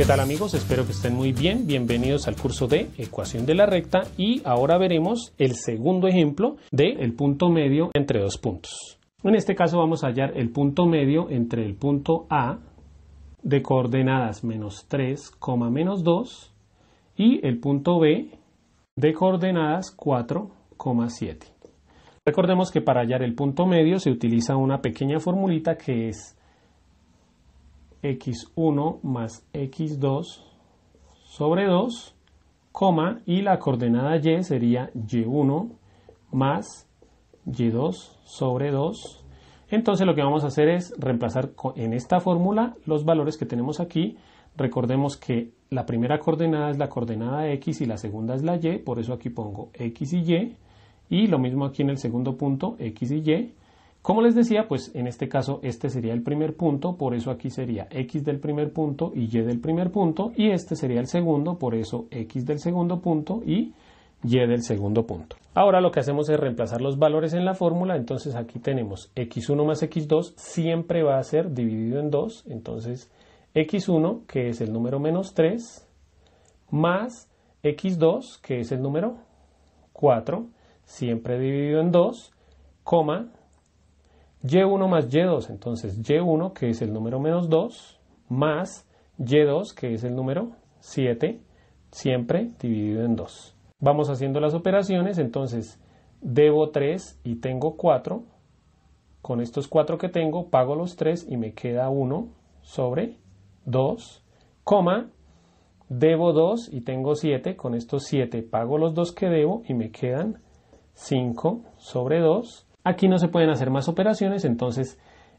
¿Qué tal amigos? Espero que estén muy bien. Bienvenidos al curso de ecuación de la recta y ahora veremos el segundo ejemplo del el punto medio entre dos puntos. En este caso vamos a hallar el punto medio entre el punto A de coordenadas menos 3, menos 2 y el punto B de coordenadas 4,7. Recordemos que para hallar el punto medio se utiliza una pequeña formulita que es x1 más x2 sobre 2, coma, y la coordenada y sería y1 más y2 sobre 2. Entonces lo que vamos a hacer es reemplazar en esta fórmula los valores que tenemos aquí. Recordemos que la primera coordenada es la coordenada x y la segunda es la y, por eso aquí pongo x y y. Y lo mismo aquí en el segundo punto, x y y. Como les decía, pues en este caso este sería el primer punto, por eso aquí sería x del primer punto y y del primer punto, y este sería el segundo, por eso x del segundo punto y y del segundo punto. Ahora lo que hacemos es reemplazar los valores en la fórmula, entonces aquí tenemos x1 más x2 siempre va a ser dividido en 2, entonces x1 que es el número menos 3 más x2 que es el número 4 siempre dividido en 2, coma y1 más y2, entonces y1 que es el número menos 2 más y2 que es el número 7, siempre dividido en 2. Vamos haciendo las operaciones, entonces debo 3 y tengo 4. Con estos 4 que tengo pago los 3 y me queda 1 sobre 2, coma, debo 2 y tengo 7, con estos 7 pago los 2 que debo y me quedan 5 sobre 2, Aquí no se pueden hacer más operaciones, entonces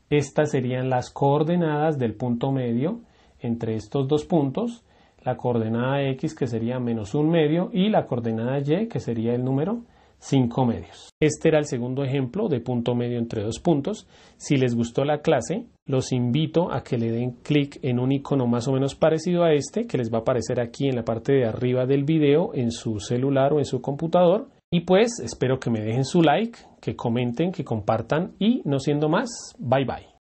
estas serían las coordenadas del punto medio entre estos dos puntos, la coordenada x que sería menos un medio y la coordenada y que sería el número 5 medios. Este era el segundo ejemplo de punto medio entre dos puntos. Si les gustó la clase, los invito a que le den clic en un icono más o menos parecido a este que les va a aparecer aquí en la parte de arriba del video en su celular o en su computador y pues espero que me dejen su like, que comenten, que compartan y no siendo más, bye bye.